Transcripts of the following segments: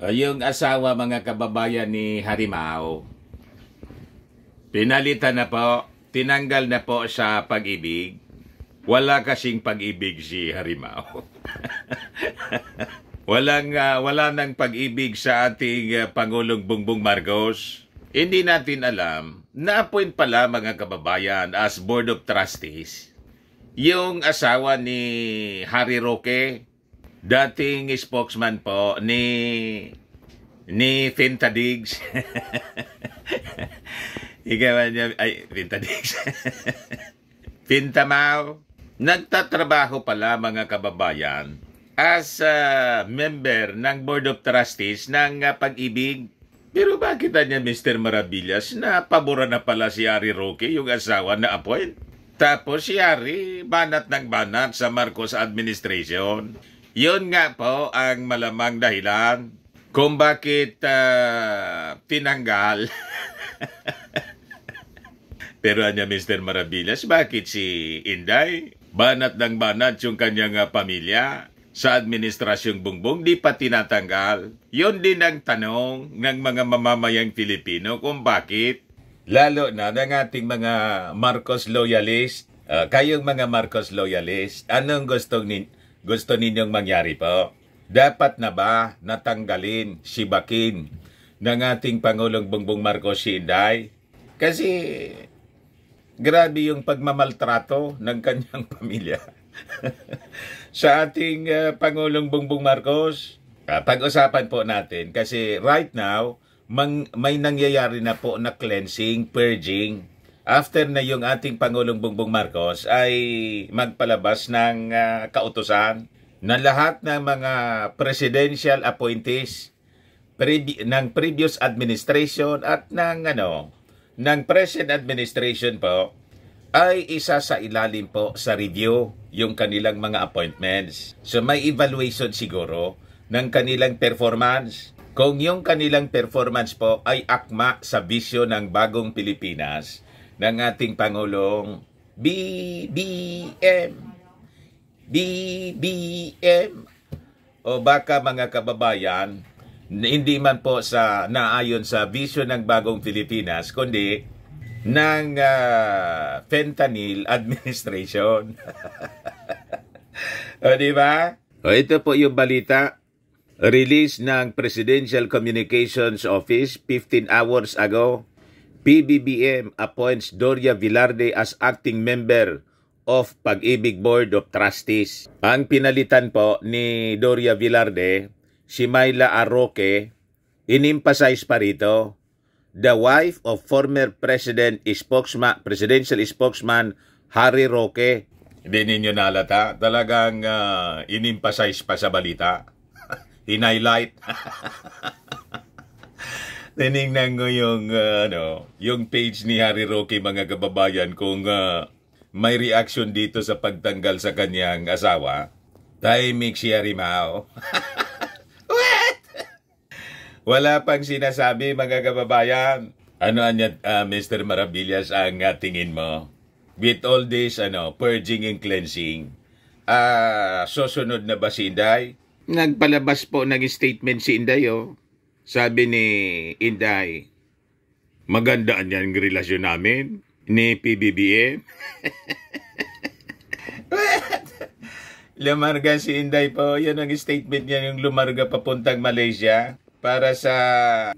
Ah, yung asawa mga kababayan ni Harimao, pinalitan na po, tinanggal na po sa pag-ibig. Wala kasing pag-ibig si Harimao. Walang uh, wala nang pag-ibig sa ating uh, Pangulong Bongbong Marcos. Hindi natin alam, na-appoint pala mga kababayan as Board of Trustees yung asawa ni Harry Roque dating spokesman po ni ni Finta Diggs. Ikaw niya, ay, Finta Diggs. Finta Mao. Nagtatrabaho pala mga kababayan as uh, member ng Board of Trustees ng ah, Pag-ibig. Pero bakit niya Mr. Marabillas na pabora na pala si Ari Roque yung asawa na appoint? Tapos si Ari, banat ng banat sa Marcos administration. Yun nga po ang malamang dahilan kung bakit uh, tinanggal. Pero anya Mr. Marabilas, bakit si Inday? Banat ng banat yung kanyang uh, pamilya sa administrasyong bungbong di pa tinatanggal. Yun din ang tanong ng mga mamamayang Pilipino kung bakit. Lalo na ng ating mga Marcos loyalist, uh, kayong mga Marcos loyalist, anong gustong ninyo? gusto ninyong mangyari po? Dapat na ba natanggalin, si sibakin ng ating Pangulong Bongbong Marcos si Inday? Kasi grabe yung pagmamaltrato ng kanyang pamilya. sa ating uh, Pangulong Bongbong Marcos, uh, pag-usapan po natin kasi right now, mang, may nangyayari na po na cleansing, purging after na yung ating Pangulong Bongbong Marcos ay magpalabas ng uh, ah, kautosan na lahat ng mga presidential appointees previ- ng previous administration at ng ano ng present administration po ay isa sa ilalim po sa review yung kanilang mga appointments. So may evaluation siguro ng kanilang performance. Kung yung kanilang performance po ay akma sa bisyo ng bagong Pilipinas, ng ating Pangulong BBM. BBM. O baka mga kababayan, hindi man po sa naayon sa vision ng bagong Pilipinas, kundi ng uh, fentanyl administration. o di ba? O ito po yung balita. Release ng Presidential Communications Office 15 hours ago PBBM appoints Doria Villarde as acting member of Pag-ibig Board of Trustees. Ang pinalitan po ni Doria Villarde, si Myla Arroque, inimpasize pa rito, the wife of former president spokesman, presidential spokesman Harry Roque. Hindi ninyo nalata, talagang uh, inimpasize pa sa balita. In-highlight. tinignan ko yung, uh, ano, yung page ni Harry Roque, mga kababayan, kung uh, may reaction dito sa pagtanggal sa kanyang asawa. Tahimik si Harry Mao. What? Wala pang sinasabi, mga kababayan. Ano niya, uh, Mr. Marabillas, ang uh, tingin mo? With all this, ano, purging and cleansing, ah, uh, susunod na ba si Inday? Nagpalabas po, nag-statement si Inday, oh. Sabi ni Inday, magandaan yan yung relasyon namin ni PBBM. lumarga si Inday po. Yan ang statement niya yung lumarga papuntang Malaysia para sa...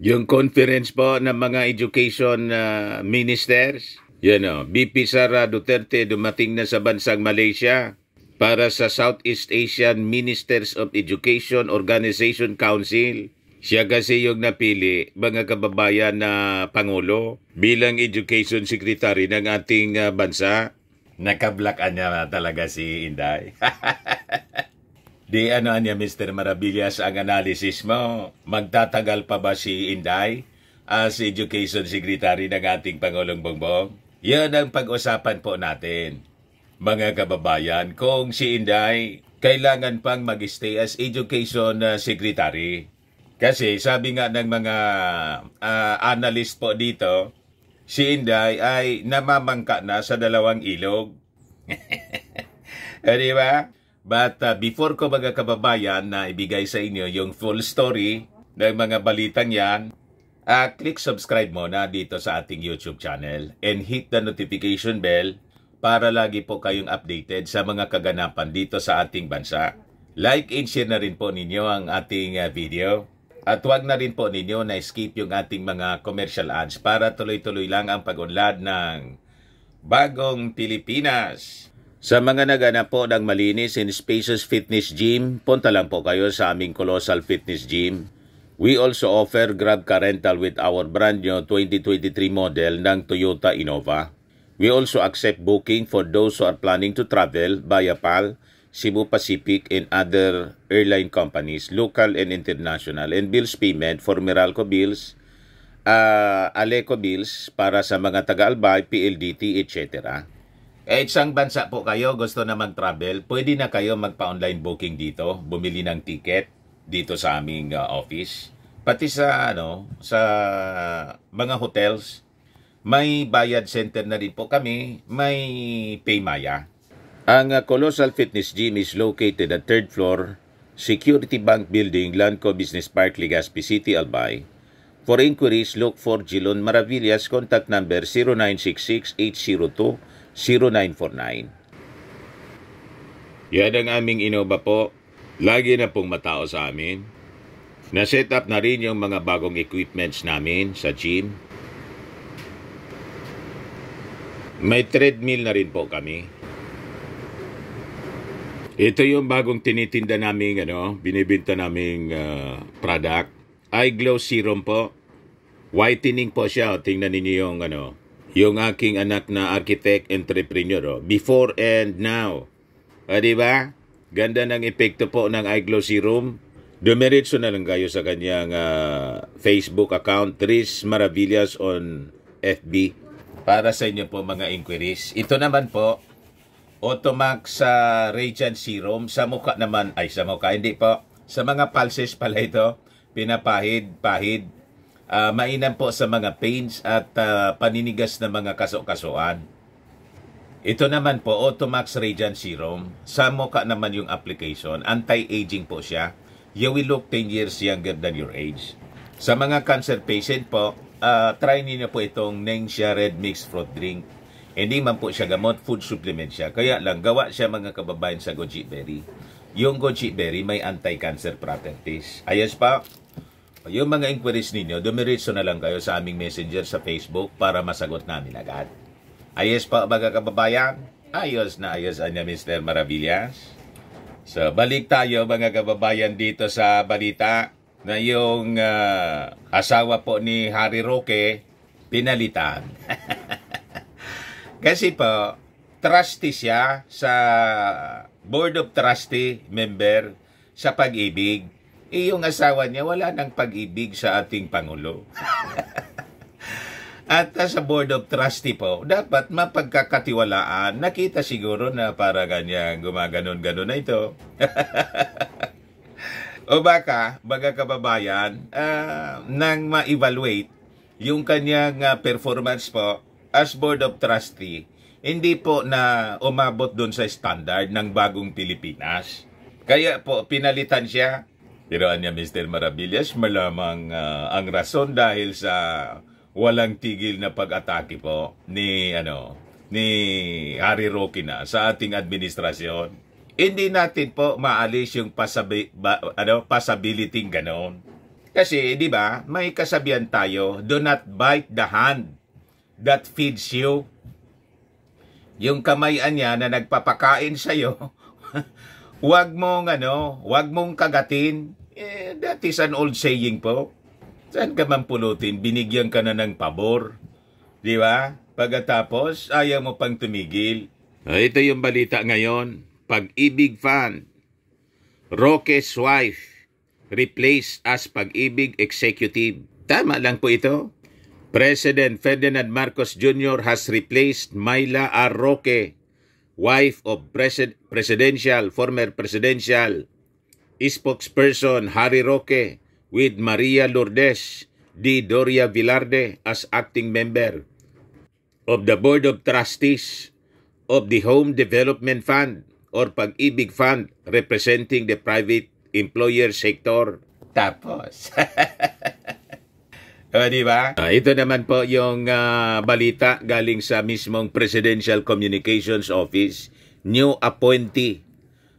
Yung conference po ng mga education uh, ministers. Yan o, oh, BP Sara Duterte dumating na sa bansang Malaysia para sa Southeast Asian Ministers of Education Organization Council siya kasi yung napili, mga kababayan na Pangulo, bilang Education Secretary ng ating uh, bansa. Nakablakan niya talaga si Inday. Di ano niya Mr. Marabillas ang analysis mo? Magtatagal pa ba si Inday as Education Secretary ng ating Pangulong Bongbong? Yan ang pag-usapan po natin. Mga kababayan, kung si Inday kailangan pang mag-stay as Education ah, Secretary kasi sabi nga ng mga uh, analyst po dito, si Inday ay namamangka na sa dalawang ilog. Eh, di ba? But uh, before ko mga kababayan na ibigay sa inyo yung full story ng mga balitang yan, uh, click subscribe mo na dito sa ating YouTube channel and hit the notification bell para lagi po kayong updated sa mga kaganapan dito sa ating bansa. Like and share na rin po ninyo ang ating uh, video. At huwag na rin po ninyo na skip yung ating mga commercial ads para tuloy-tuloy lang ang pag-unlad ng Bagong Pilipinas. Sa mga naganap po ng malinis in Spaces Fitness Gym, punta lang po kayo sa aming Colossal Fitness Gym. We also offer Grab Car Rental with our brand new 2023 model ng Toyota Innova. We also accept booking for those who are planning to travel via PAL Cebu Pacific and other airline companies, local and international, and bills payment for Meralco bills, uh, Aleco bills para sa mga taga-albay, PLDT, etc. Eh, isang bansa po kayo gusto na mag-travel, pwede na kayo magpa-online booking dito, bumili ng ticket dito sa aming uh, office. Pati sa ano, sa mga hotels, may bayad center na rin po kami, may Paymaya. Ang ah, Colossal Fitness Gym is located at 3rd floor, Security Bank Building, Lanco Business Park, Legazpi City, Albay. For inquiries, look for Jilon Maravillas, contact number 0966-802-0949. Yan ang aming inoba po. Lagi na pong matao sa amin. Na-set up na rin yung mga bagong equipments namin sa gym. May treadmill na rin po kami. Ito yung bagong tinitinda naming ano, binibenta naming uh, product. Eye Glow Serum po. Whitening po siya. Tingnan ninyo yung ano, yung aking anak na architect entrepreneur. Oh. Before and now. O, ah, di ba? Ganda ng epekto po ng Eye Glow Serum. Dumiretso na lang kayo sa kanyang uh, Facebook account, Tris Maravillas on FB para sa inyo po mga inquiries. Ito naman po, Automax sa uh, Radiant Serum. Sa mukha naman, ay sa mukha, hindi po. Sa mga pulses pala ito, pinapahid-pahid. Uh, ah, mainam po sa mga pains at uh, paninigas ng mga kaso-kasuan. Ito naman po, Automax Radiant Serum. Sa mukha naman yung application. Anti-aging po siya. You will look 10 years younger than your age. Sa mga cancer patient po, uh, try niyo po itong Ningxia Red Mixed Fruit Drink hindi man po siya gamot, food supplement siya. Kaya lang, gawa siya mga kababayan sa goji berry. Yung goji berry may anti-cancer properties. Ayos pa, yung mga inquiries ninyo, dumiritso na lang kayo sa aming messenger sa Facebook para masagot namin agad. Ayos pa mga kababayan? Ayos na ayos niya Mr. Maravillas. So, balik tayo mga kababayan dito sa balita na yung uh, asawa po ni Harry Roque pinalitan. Kasi po, trustee siya sa Board of Trustee member sa pag-ibig. Eh, yung asawa niya, wala ng pag-ibig sa ating Pangulo. At sa Board of Trustee po, dapat mapagkakatiwalaan. Nakita siguro na para ganyan, gumaganon-ganon na ito. o baka, baga kababayan, uh, nang ma-evaluate yung kanyang ah, performance po as Board of Trustee, hindi po na umabot doon sa standard ng bagong Pilipinas. Kaya po, pinalitan siya. Pero niya Mr. Marabillas, malamang uh, ang rason dahil sa walang tigil na pag-atake po ni ano ni Harry Roque na sa ating administrasyon. Hindi natin po maalis yung pasabi, ba, ano, possibility ganoon. Kasi, di ba, may kasabihan tayo, do not bite the hand that feeds you. Yung kamay niya na nagpapakain sa iyo, wag mong ano, wag mong kagatin. Eh, that is an old saying po. Saan ka man pulutin, binigyan ka na ng pabor. Di ba? Pagkatapos, ayaw mo pang tumigil. Ah, ito yung balita ngayon. Pag-ibig fan. Roque's wife replaced as pag-ibig executive. Tama lang po ito. President Ferdinand Marcos Jr. has replaced Myla R. Roque, wife of Presid presidential, former presidential spokesperson Harry Roque, with Maria Lourdes D. Doria Villarde as acting member of the Board of Trustees of the Home Development Fund or Pag-ibig Fund representing the private employer sector. Tapos. Uh, di ba? Uh, ito naman po yung uh, balita galing sa mismong Presidential Communications Office, new appointee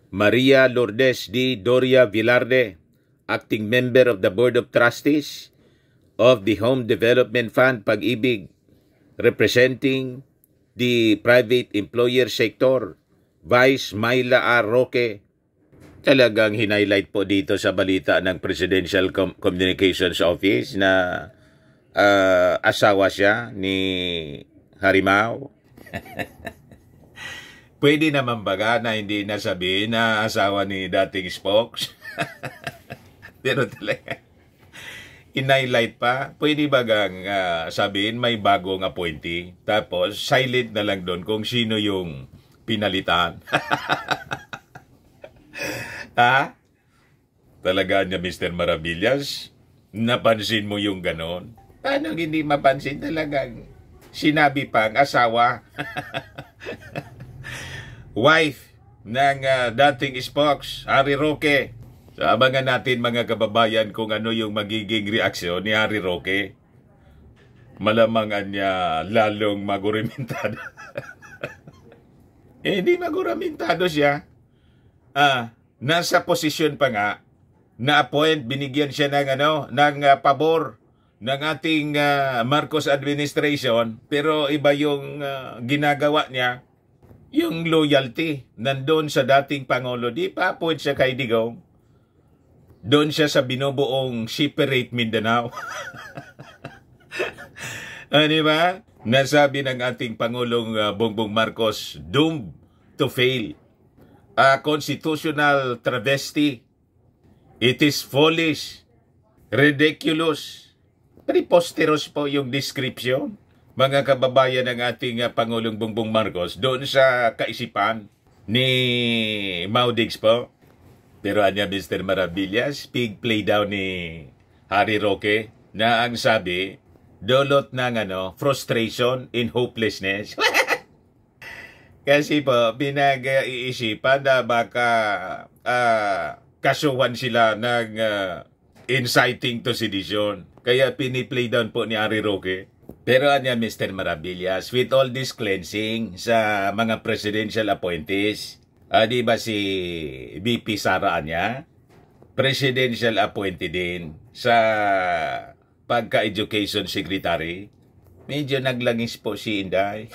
Maria Lourdes D. Doria Villarde, acting member of the Board of Trustees of the Home Development Fund Pag-ibig, representing the private employer sector, Vice Myla A. Roque, talagang hinighlight po dito sa balita ng Presidential Com- Communications Office na uh, asawa siya ni Harimau? Pwede naman baga na hindi nasabihin na asawa ni dating spokes? Pero talaga, in-highlight pa, pwede bagang uh, sabihin may bagong appointee. Tapos, silent na lang doon kung sino yung pinalitan. ha? Talaga niya, Mr. Maravillas? Napansin mo yung ganon? Paano hindi mapansin talagang sinabi pa ang asawa? Wife ng uh, dating spokes, Ari Roque. So abangan natin mga kababayan kung ano yung magiging reaksyon ni Ari Roque. Malamangan niya lalong magurimentado. eh, hindi maguramentado siya. Ah, nasa posisyon pa nga na appoint binigyan siya ng ano ng uh, pabor ng ating uh, Marcos administration pero iba yung uh, ginagawa niya yung loyalty nandoon sa dating Pangulo di pa po siya kay Digong doon siya sa binubuong separate Mindanao ano ba nasabi ng ating Pangulong uh, Bongbong Marcos doomed to fail a constitutional travesty it is foolish ridiculous preposterous po yung description, mga kababayan ng ating uh, Pangulong Bongbong Marcos, doon sa kaisipan ni Maudix po. Pero anya Mr. Maravillas, big play down ni Harry Roque na ang sabi, dolot ng ano, frustration in hopelessness. Kasi po, pinag-iisipan na baka uh, kasuhan sila ng uh, inciting to sedition. Kaya piniplay down po ni Ari Roque. Pero ano Mr. Maravillas, with all this cleansing sa mga presidential appointees, uh, di ba si VP Sara Anya? Presidential appointee din sa pagka-education secretary. Medyo naglangis po si Inday.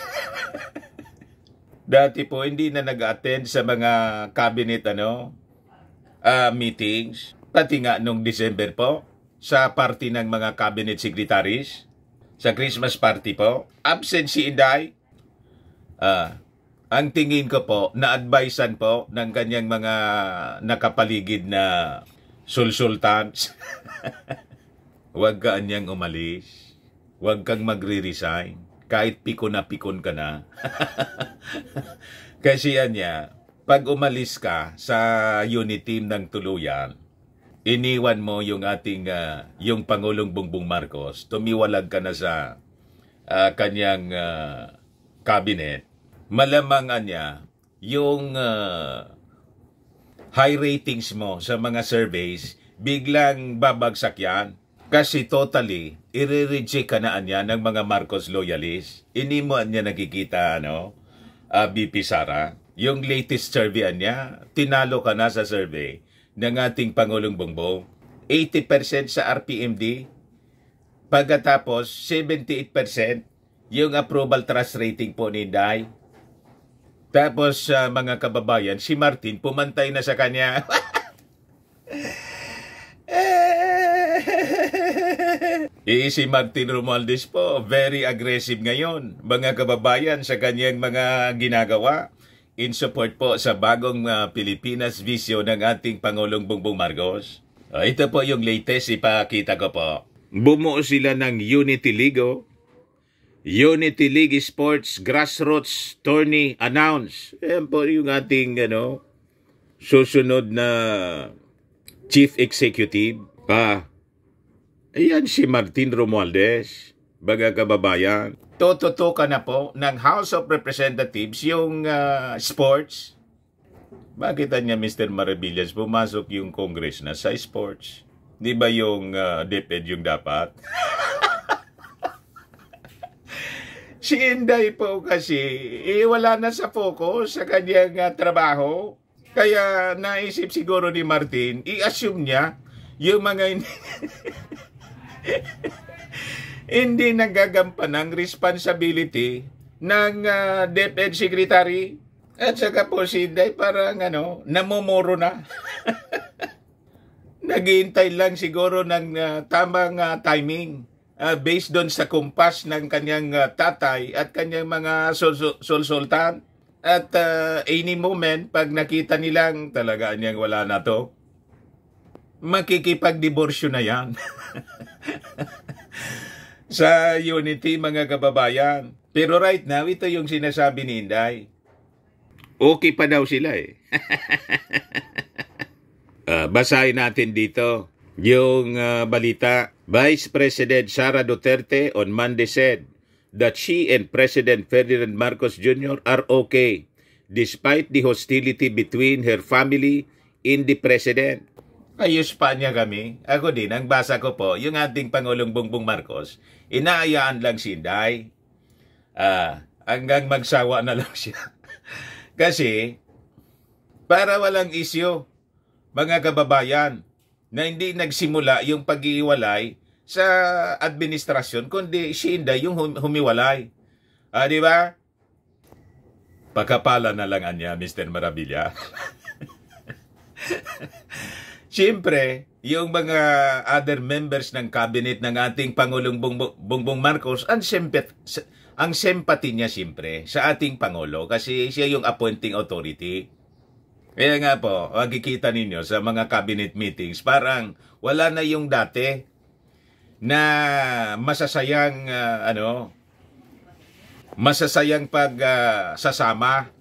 Dati po hindi na nag-attend sa mga cabinet ano, uh, meetings. Pati nga nung December po sa party ng mga cabinet secretaries? Sa Christmas party po? Absent si Inday? Ah, ang tingin ko po, na-advisean po ng kanyang mga nakapaligid na sulsultans. Huwag ka anyang umalis. Huwag kang magre-resign. Kahit pikon na pikon ka na. Kasi yan niya, pag umalis ka sa unit team ng tuluyan, iniwan mo yung ating uh, yung Pangulong Bongbong Marcos, tumiwalag ka na sa uh, kanyang uh, cabinet, malamangan niya yung uh, high ratings mo sa mga surveys, biglang babagsak yan. Kasi totally, i-reject ka na niya ng mga Marcos loyalists. Ini mo niya nakikita, ano, uh, BP Sara. Yung latest survey niya, tinalo ka na sa survey ng ating Pangulong Bongbong. 80% sa RPMD, pagkatapos 78% yung approval trust rating po ni Inday. Tapos uh, mga kababayan, si Martin pumantay na sa kanya. eh, si Martin Romualdez po, very aggressive ngayon, mga kababayan, sa kanyang mga ginagawa in support po sa bagong uh, Pilipinas vision ng ating Pangulong Bongbong Marcos. Uh, ito po yung latest ipakita ko po. Bumuo sila ng Unity League. Oh. Unity League Sports Grassroots Tourney announce. Ayan po yung ating ano, susunod na chief executive. pa. Ah, ayan si Martin Romualdez, baga kababayan tututukan na po ng House of Representatives yung uh, sports. Bakit niya Mr. Maravillas pumasok yung Congress na sa sports? Di ba yung uh, DepEd yung dapat? si Inday po kasi, eh, wala na sa focus sa kanyang uh, trabaho. Kaya naisip siguro ni Martin, i-assume niya yung mga... hindi nagagampan ng responsibility ng uh, DepEd Secretary at saka po si Inday parang ano, namumuro na. Naghihintay lang siguro ng uh, tamang uh, timing uh, based doon sa kumpas ng kanyang uh, tatay at kanyang mga sol-sultan. At uh, any moment, pag nakita nilang talaga niyang wala na to, makikipag-diborsyo na yan. sa Unity mga kababayan. Pero right now, ito yung sinasabi ni Inday. Okay pa daw sila eh. uh, basahin natin dito yung uh, balita. Vice President Sara Duterte on Monday said that she and President Ferdinand Marcos Jr. are okay despite the hostility between her family and the president. May Espanya kami. Ako din, ang basa ko po, yung ating Pangulong Bongbong Marcos, inaayaan lang si Inday. Ah, hanggang magsawa na lang siya. Kasi, para walang isyo, mga kababayan, na hindi nagsimula yung pag-iwalay sa administrasyon, kundi si Inday yung humiwalay. Ah, di ba? Pakapala na lang niya, Mr. Marabilla. Siyempre, yung mga other members ng cabinet ng ating Pangulong Bongbong Marcos, ang, sympath, ang sympathy niya siyempre sa ating Pangulo kasi siya yung appointing authority. Kaya nga po, magkikita ninyo sa mga cabinet meetings, parang wala na yung dati na masasayang uh, ano masasayang pag uh, sasama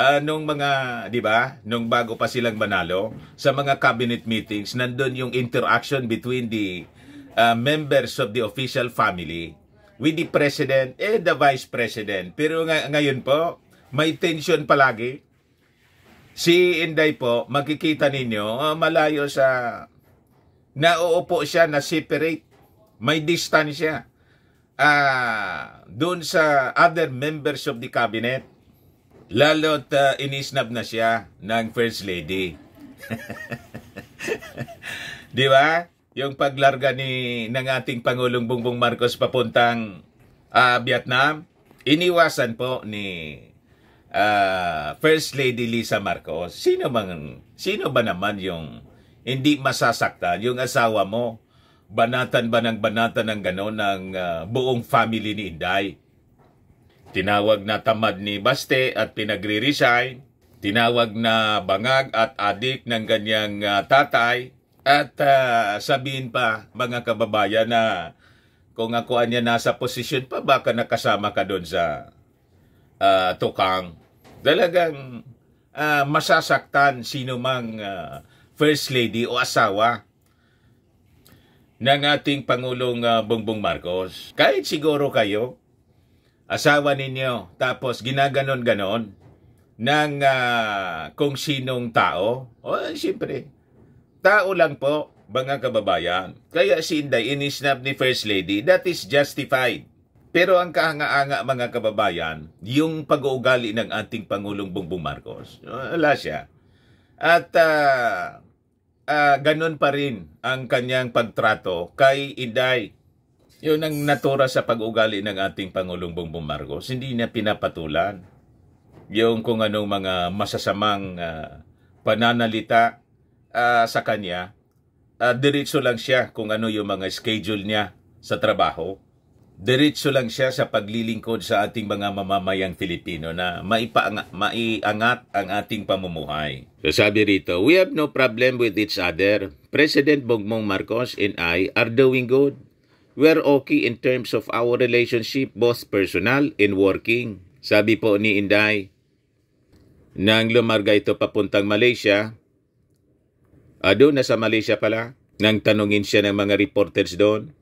uh, nung mga, di ba, nung bago pa silang manalo, sa mga cabinet meetings, nandun yung interaction between the uh, members of the official family with the president and the vice president. Pero nga, ngayon po, may tension palagi. Si Inday po, makikita ninyo, uh, malayo sa, nauupo siya na separate. May distance siya. Uh, doon sa other members of the cabinet Lalo't uh, ah, inisnab na siya ng First Lady. Di ba? Yung paglarga ni ng ating Pangulong Bongbong Marcos papuntang uh, Vietnam, iniwasan po ni uh, First Lady Lisa Marcos. Sino bang sino ba naman yung hindi masasaktan yung asawa mo? Banatan ba ng banatan ng gano'n ng uh, buong family ni Inday? Tinawag na tamad ni Baste at pinagre-resign. Tinawag na bangag at adik ng ganyang uh, tatay. At uh, sabihin pa mga kababayan na kung ako niya nasa posisyon pa, baka nakasama ka doon sa uh, tukang. Dalagang uh, masasaktan sino mang uh, first lady o asawa ng ating Pangulong uh, Bongbong Marcos. Kahit siguro kayo, asawa ninyo, tapos ginaganon-ganon ng uh, ah, kung sinong tao, o oh, siyempre, tao lang po, mga kababayan. Kaya si Inday, inisnap ni First Lady, that is justified. Pero ang kahanga-anga mga kababayan, yung pag-uugali ng ating Pangulong Bongbong Marcos, wala siya. At uh, ah, uh, ah, ganun pa rin ang kanyang pagtrato kay Inday yun ang natura sa pag-ugali ng ating Pangulong Bongbong Marcos. Hindi niya pinapatulan yung kung anong mga masasamang uh, pananalita uh, sa kanya. Uh, diretso lang siya kung ano yung mga schedule niya sa trabaho. Diretso lang siya sa paglilingkod sa ating mga mamamayang Filipino na maipaangat, maiangat ang ating pamumuhay. So sabi rito, we have no problem with each other. President Bongbong Marcos and I are doing good. We're okay in terms of our relationship, both personal and working. Sabi po ni Inday, nang lumarga ito papuntang Malaysia, ah, doon na sa Malaysia pala, nang tanungin siya ng mga reporters doon.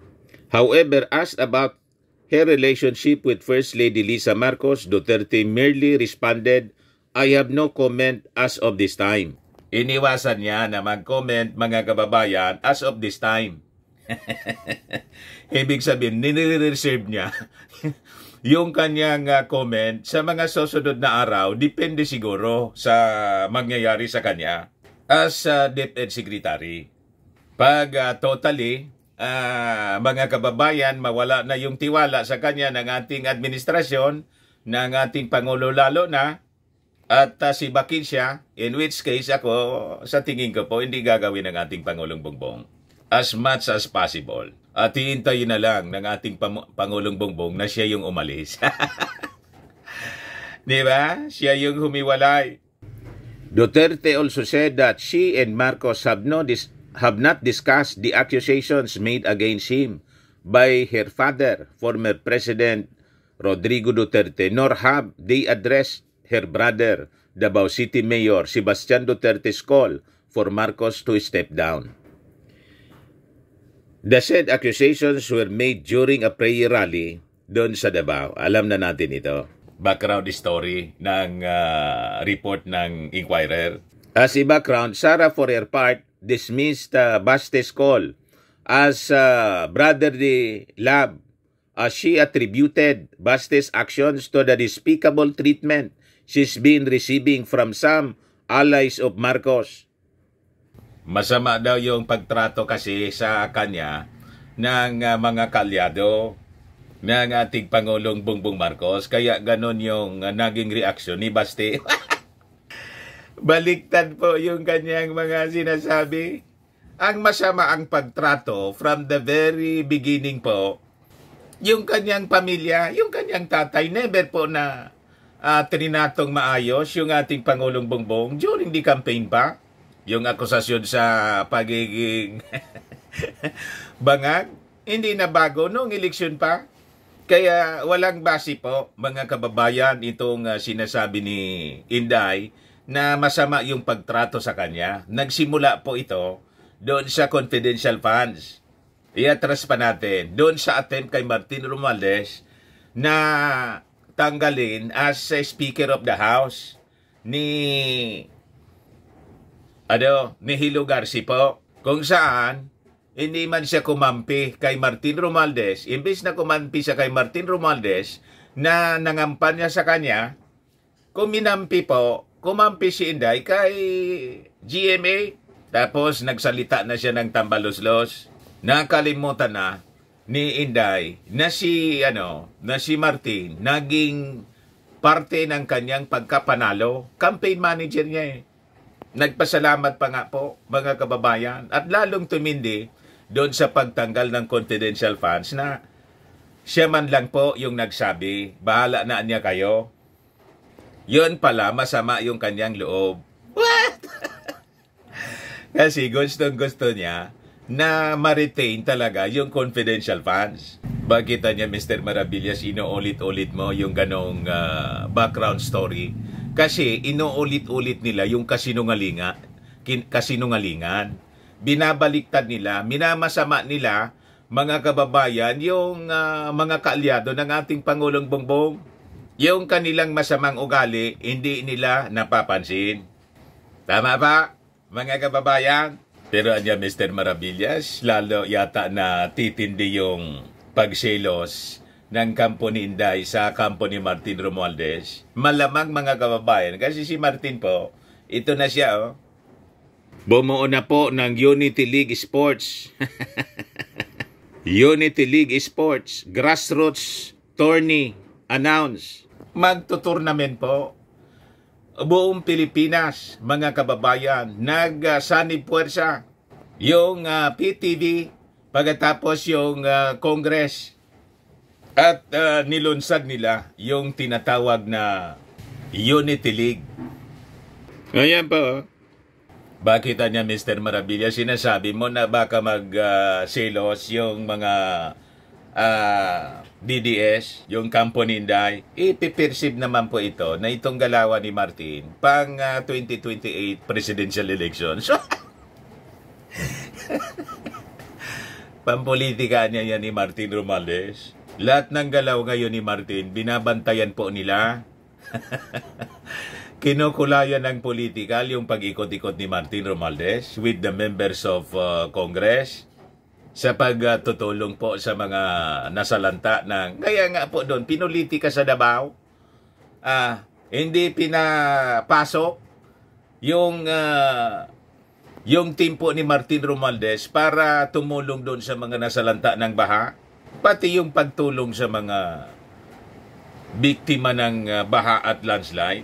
However, asked about her relationship with First Lady Lisa Marcos, Duterte merely responded, I have no comment as of this time. Iniwasan niya na mag-comment mga kababayan as of this time. Ibig sabihin, ninireserve niya yung kanyang uh, comment sa mga susunod na araw, depende siguro sa mangyayari sa kanya as uh, ah, DepEd Secretary. Pag uh, totally, uh, mga kababayan, mawala na yung tiwala sa kanya ng ating administrasyon, ng ating Pangulo lalo na, at uh, si Bakit siya, in which case ako, sa tingin ko po, hindi gagawin ng ating Pangulong Bongbong as much as possible. At hihintayin na lang ng ating Pam Pangulong Bongbong na siya yung umalis. Di ba? Siya yung humiwalay. Duterte also said that she and Marcos have, no dis- have not discussed the accusations made against him by her father, former President Rodrigo Duterte, nor have they addressed her brother, Davao City Mayor Sebastian Duterte's call for Marcos to step down. The said accusations were made during a prayer rally doon sa Davao. Alam na natin ito. Background story ng uh, report ng Inquirer. As a background, Sarah for her part dismissed uh, Bastes call as uh, ah, brotherly love as she attributed Bastes' actions to the despicable treatment she's been receiving from some allies of Marcos. Masama daw yung pagtrato kasi sa kanya ng uh, mga kalyado ng ating Pangulong Bongbong Marcos. Kaya ganun yung uh, naging reaksyon ni Basti. Baliktad po yung kanyang mga sinasabi. Ang masama ang pagtrato from the very beginning po. Yung kanyang pamilya, yung kanyang tatay, never po na uh, trinatong maayos yung ating Pangulong Bongbong during the campaign pa yung akusasyon sa pagiging bangag, hindi na bago noong eleksyon pa. Kaya walang base po mga kababayan itong uh, sinasabi ni Inday na masama yung pagtrato sa kanya. Nagsimula po ito doon sa confidential funds. i pa natin doon sa attempt kay Martin Romualdez na tanggalin as Speaker of the House ni ano, Nihilo Garci po, kung saan hindi man siya kumampi kay Martin Romualdez, imbis na kumampi siya kay Martin Romualdez na nangampan niya sa kanya, kuminampi po, kumampi si Inday kay GMA. Tapos nagsalita na siya ng tambaloslos. Nakalimutan na ni Inday na si ano, na si Martin naging parte ng kanyang pagkapanalo, campaign manager niya eh. Nagpasalamat pa nga po mga kababayan at lalong tumindi doon sa pagtanggal ng confidential funds na siya man lang po yung nagsabi, bahala na niya kayo. Yun pala, masama yung kanyang loob. What? Kasi gustong gusto niya na ma-retain talaga yung confidential funds. Bakit niya Mr. Marabillas, ino-ulit-ulit mo yung ganong uh, background story kasi inuulit-ulit nila yung kasinungalinga, kasinungalingan. Binabaliktad nila, minamasama nila mga kababayan yung uh, mga kaalyado ng ating Pangulong Bongbong. Yung kanilang masamang ugali, hindi nila napapansin. Tama ba, mga kababayan? Pero anya Mr. Maravillas, lalo yata na titindi yung pagselos ng kampo ni Inday sa kampo ni Martin Romualdez, malamang mga kababayan, kasi si Martin po, ito na siya, oh. Bumuo na po ng Unity League Sports. Unity League Sports, Grassroots Tourney, announce. Magtuturnamen po. Buong Pilipinas, mga kababayan, nagsanib puwersa. Yung uh, ah, PTV, pagkatapos yung uh, Congress, at uh, nilunsad nila yung tinatawag na Unity League. Ngayon po. Oh. Bakit niya Mr. Marabilla, sinasabi mo na baka mag-selos ah, uh, yung mga uh, ah, DDS, yung Kampo Ninday, ipipersib naman po ito na itong galawan ni Martin pang uh, 2028 presidential election. So, pampolitika niya yan ni Martin Romales. Lahat ng galaw ngayon ni Martin, binabantayan po nila. Kinukulayan ng political yung pag-ikot-ikot ni Martin Romualdez with the members of uh, Congress sa pagtutulong uh, po sa mga nasalanta ng kaya nga po doon pinulitika sa Davao ah hindi pinapasok yung uh, yung team po ni Martin Romualdez para tumulong doon sa mga nasalanta ng baha pati yung pagtulong sa mga biktima ng ah, baha at landslide,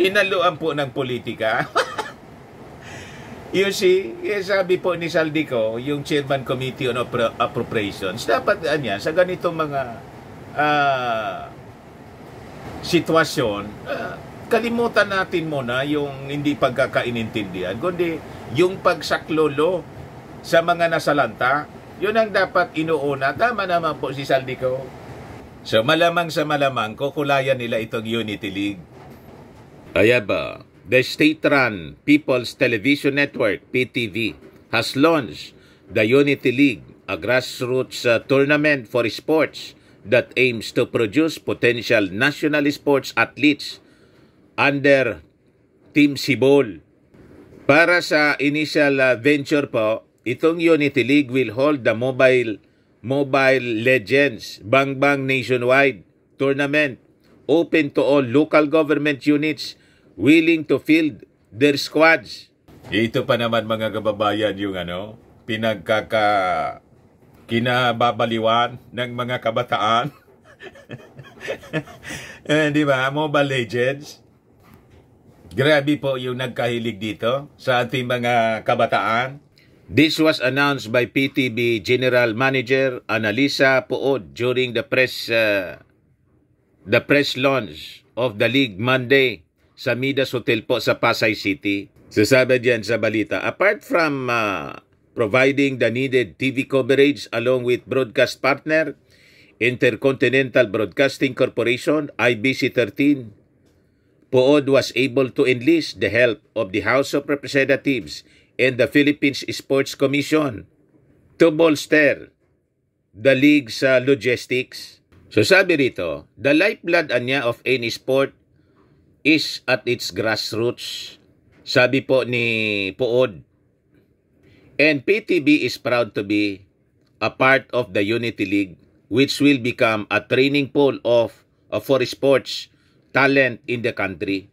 inaluan po ng politika. you see, eh, sabi po ni Saldico, yung Chairman Committee on Appropriations, dapat anya, ah, sa ganitong mga uh, sitwasyon, uh, kalimutan natin muna yung hindi pagkakainintindihan, kundi yung pagsaklolo sa mga nasalanta yun ang dapat inuuna. Tama naman po si Saldico. So malamang sa malamang, kukulayan nila itong Unity League. Ayaba, the state-run People's Television Network, PTV, has launched the Unity League, a grassroots uh, tournament for sports that aims to produce potential national sports athletes under Team Sibol. Para sa initial uh, venture po, Itong Unity League will hold the mobile Mobile Legends Bang Bang Nationwide Tournament open to all local government units willing to field their squads. Ito pa naman mga kababayan yung ano, pinagkaka kinababaliwan ng mga kabataan. eh, di ba? Mobile Legends. Grabe po yung nagkahilig dito sa ating mga kabataan. This was announced by PTB General Manager Analisa Puod during the press uh, the press launch of the league Monday sa Midas Hotel po sa Pasay City. Sasabi diyan sa balita, apart from uh, providing the needed TV coverage along with broadcast partner Intercontinental Broadcasting Corporation IBC13, Puod was able to enlist the help of the House of Representatives and the Philippines Sports Commission to bolster the league sa logistics. So sabi rito, the lifeblood anya of any sport is at its grassroots. Sabi po ni Puod. And PTB is proud to be a part of the Unity League which will become a training pool of, of for sports talent in the country.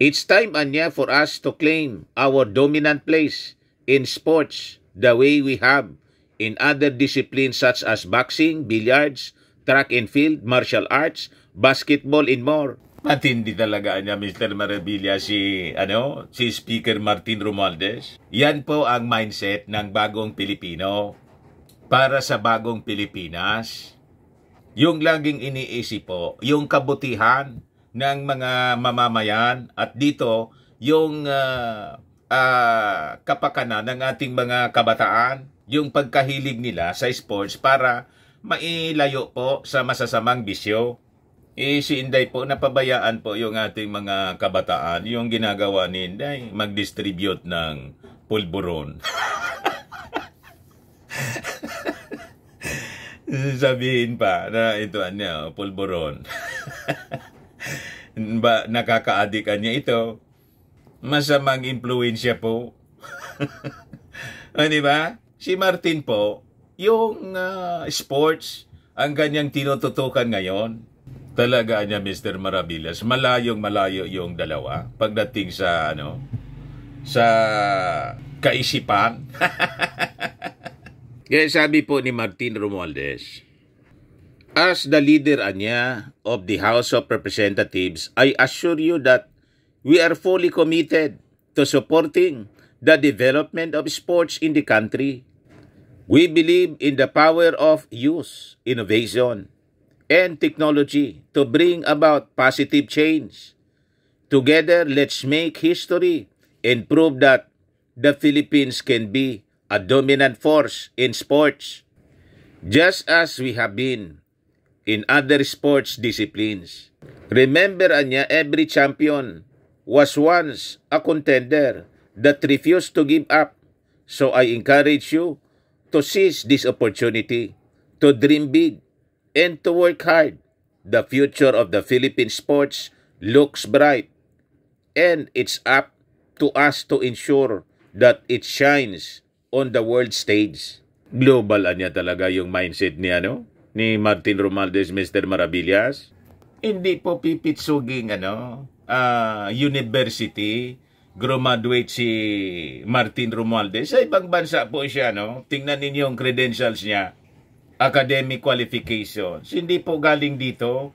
It's time anya for us to claim our dominant place in sports the way we have in other disciplines such as boxing, billiards, track and field, martial arts, basketball and more. Matindi talaga niya Mr. Maravilla si ano, si Speaker Martin Romualdez. Yan po ang mindset ng bagong Pilipino para sa bagong Pilipinas. Yung laging iniisip po, yung kabutihan ng mga mamamayan at dito yung uh, uh, kapakanan ng ating mga kabataan, yung pagkahilig nila sa sports para mailayo po sa masasamang bisyo. Eh, si Inday po, napabayaan po yung ating mga kabataan, yung ginagawa ni Inday, mag-distribute ng pulburon. Sabihin pa na ito ano, pulburon. ba nakakaadikan niya ito, masamang impluensya po. ano ba? Si Martin po, yung uh, sports, ang ganyang tinututukan ngayon, talaga niya Mr. Marabillas, malayong malayo yung dalawa pagdating sa ano sa kaisipan. Kaya sabi po ni Martin Romualdez, As the leader Anya of the House of Representatives, I assure you that we are fully committed to supporting the development of sports in the country. We believe in the power of youth, innovation, and technology to bring about positive change. Together, let's make history and prove that the Philippines can be a dominant force in sports, just as we have been in other sports disciplines. Remember niya, every champion was once a contender that refused to give up. So I encourage you to seize this opportunity, to dream big, and to work hard. The future of the Philippine sports looks bright, and it's up to us to ensure that it shines on the world stage. Global anya talaga yung mindset niya, no? ni Martin Romaldez, Mr. Marabillas? Hindi po pipitsuging ano, uh, university graduate si Martin Romaldez. Sa ibang bansa po siya, no? Tingnan ninyo yung credentials niya. Academic qualifications. Hindi po galing dito.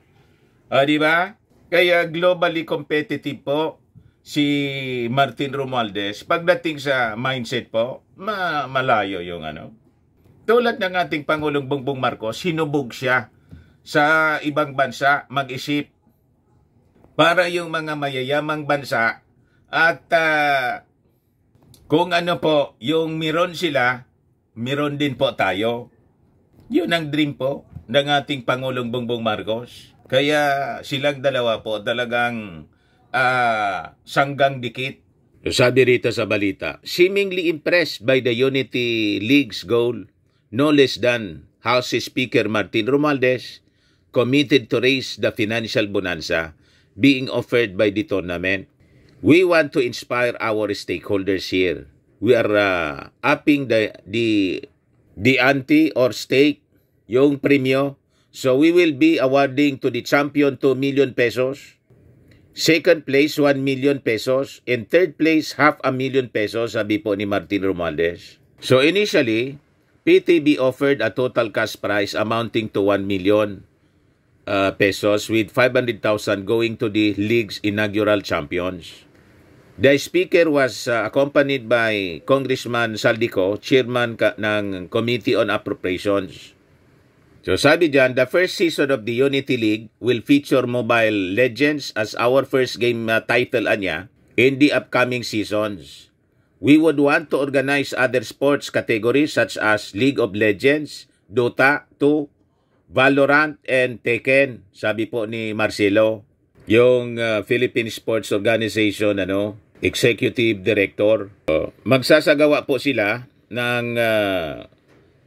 Uh, di ba? Kaya globally competitive po si Martin Romualdez. Pagdating sa mindset po, ma malayo yung ano, tulad ng ating Pangulong Bongbong Marcos, sinubog siya sa ibang bansa mag-isip para yung mga mayayamang bansa at uh, kung ano po, yung meron sila, meron din po tayo. Yun ang dream po ng ating Pangulong Bongbong Marcos. Kaya silang dalawa po talagang uh, sanggang dikit. Sabi rito sa balita, seemingly impressed by the Unity League's goal no less than House Speaker Martin Romualdez, committed to raise the financial bonanza being offered by the tournament. We want to inspire our stakeholders here. We are uh, upping the, the, the ante or stake, yung premyo. So we will be awarding to the champion 2 million pesos, second place 1 million pesos, and third place half a million pesos, sabi po ni Martin Romualdez. So initially, PTB offered a total cash prize amounting to 1 million uh, pesos with 500,000 going to the league's inaugural champions. The speaker was uh, accompanied by Congressman Saldico, chairman ng Committee on Appropriations. So sabi dyan, the first season of the Unity League will feature Mobile Legends as our first game uh, title anya in the upcoming seasons. We would want to organize other sports categories such as League of Legends, Dota 2, Valorant, and Tekken, sabi po ni Marcelo. Yung uh, Philippine Sports Organization, ano, Executive Director. Uh, magsasagawa po sila ng uh,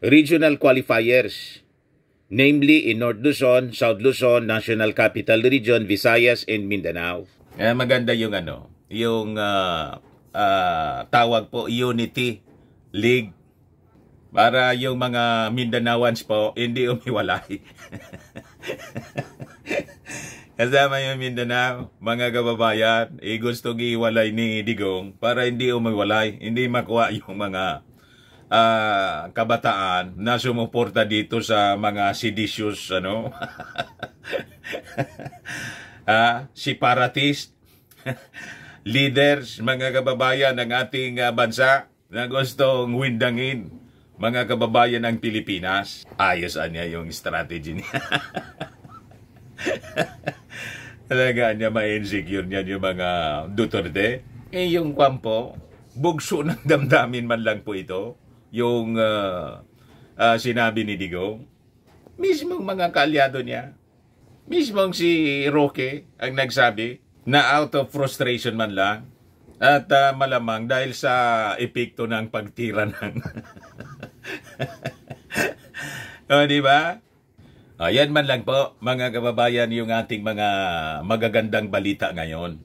regional qualifiers namely in North Luzon, South Luzon, National Capital Region, Visayas, and Mindanao. Eh, maganda yung ano, yung uh, uh, tawag po Unity League para yung mga Mindanaoans po hindi umiwalay. Kasama yung Mindanao, mga kababayan, eh gusto giwalay ni Digong para hindi umiwalay, hindi makuha yung mga uh, kabataan na sumuporta dito sa mga seditious ano uh, ah, separatist leaders, mga kababayan ng ating ah, bansa na gustong windangin mga kababayan ng Pilipinas. Ayos niya yung strategy niya. Talaga niya ma-insecure niya yung mga Duterte. Eh yung kwampo, bugso ng damdamin man lang po ito. Yung uh, uh, sinabi ni Digo. Mismong mga kalyado niya. Mismong si Roque ang nagsabi na out of frustration man lang at uh, malamang dahil sa epekto ng pagtira ng O, oh, di ba? Oh, Ayun man lang po, mga kababayan, yung ating mga magagandang balita ngayon.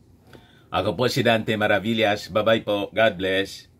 Ako po si Dante Maravillas. Bye-bye po. God bless.